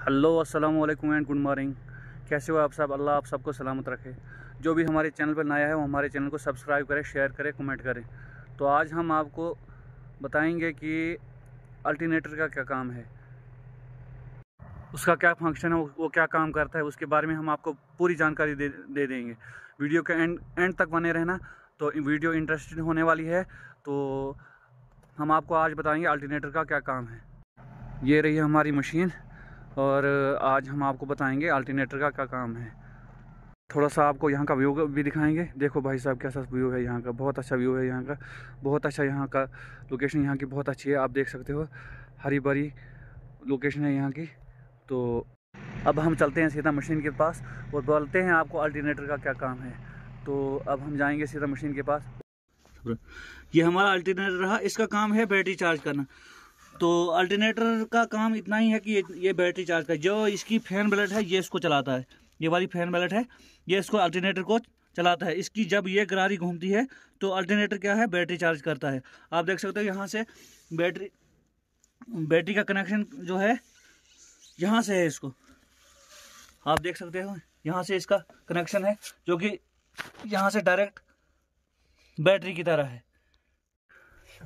hello अस्सलाम वालेकुम and good morning कैसे हो आप सब अल्लाह आप सबको सलामत रखे जो भी हमारे चैनल पर नया है वो हमारे चैनल को सब्सक्राइब करें शेयर करें कमेंट करें तो आज हम आपको बताएंगे कि अल्टरनेटर का क्या काम है उसका क्या फंक्शन है वो, क्या काम करता है उसके बारे में हम आपको पूरी जानकारी दे, दे देंगे वीडियो के एंड एंड तक बने रहना तो वीडियो इंटरेस्टिंग होने वाली है तो हम आपको आज बताएंगे अल्टरनेटर का क्या काम है ये रही हमारी मशीन और आज हम आपको बताएंगे अल्टरनेटर का क्या काम है थोड़ा सा आपको यहाँ का व्यू भी दिखाएंगे देखो भाई साहब कैसा व्यू है यहाँ का बहुत अच्छा व्यू है यहाँ का बहुत अच्छा यहाँ का लोकेशन यहाँ की बहुत अच्छी है आप देख सकते हो हरी भरी लोकेशन है यहाँ की तो अब हम चलते हैं सीधा मशीन के पास और बोलते हैं आपको अल्टरनेटर का क्या काम है तो अब हम जाएंगे सीधा मशीन के पास ये हमारा अल्टरनेटर रहा इसका काम है बैटरी चार्ज करना तो अल्टरनेटर का काम इतना ही है कि ये, ये बैटरी चार्ज कर जो इसकी फैन बैलेट है ये इसको चलाता है ये वाली फैन बैलेट है ये इसको अल्टरनेटर को चलाता है इसकी जब ये गरारी घूमती है तो अल्टरनेटर क्या है बैटरी चार्ज करता है आप देख सकते हो यहाँ से बैटरी बैटरी का कनेक्शन जो है यहाँ से है इसको आप देख सकते हो यहाँ से इसका कनेक्शन है जो कि यहाँ से डायरेक्ट बैटरी की तरह है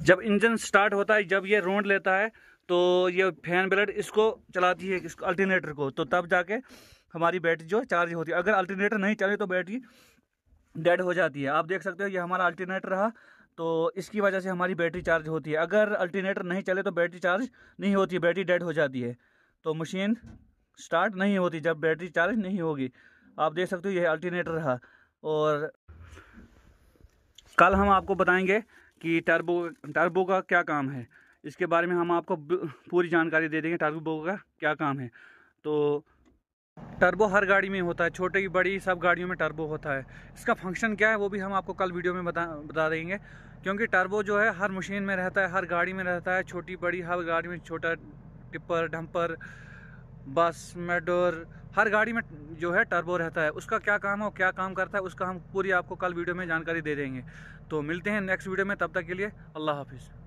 जब इंजन स्टार्ट होता है जब ये रोड लेता है तो ये फैन ब्लेड इसको चलाती है इसको अल्टरनेटर को तो तब जाके हमारी बैटरी जो चार्ज होती है अगर अल्टरनेटर नहीं चले तो बैटरी डेड हो जाती है आप देख सकते हो ये हमारा अल्टरनेटर रहा तो इसकी वजह से हमारी बैटरी चार्ज होती है अगर अल्टरनेटर नहीं चले तो बैटरी चार्ज नहीं होती बैटरी डेड हो जाती है तो मशीन स्टार्ट नहीं होती जब बैटरी चार्ज नहीं होगी आप देख सकते हो यह अल्टरनेटर रहा और कल हम आपको बताएंगे कि टर्बो टर्बो का क्या काम है इसके बारे में हम आपको पूरी जानकारी दे देंगे टर्बो का क्या काम है तो टर्बो हर गाड़ी में होता है की बड़ी सब गाड़ियों में टर्बो होता है इसका फंक्शन क्या है वो भी हम आपको कल वीडियो में बता बता देंगे क्योंकि टर्बो जो है हर मशीन में रहता है हर गाड़ी में रहता है छोटी बड़ी हर गाड़ी में छोटा टिप्पर डंपर बस मेडोर हर गाड़ी में जो है टर्बो रहता है उसका क्या काम हो क्या काम करता है उसका हम पूरी आपको कल वीडियो में जानकारी दे देंगे तो मिलते हैं नेक्स्ट वीडियो में तब तक के लिए अल्लाह हाफिज़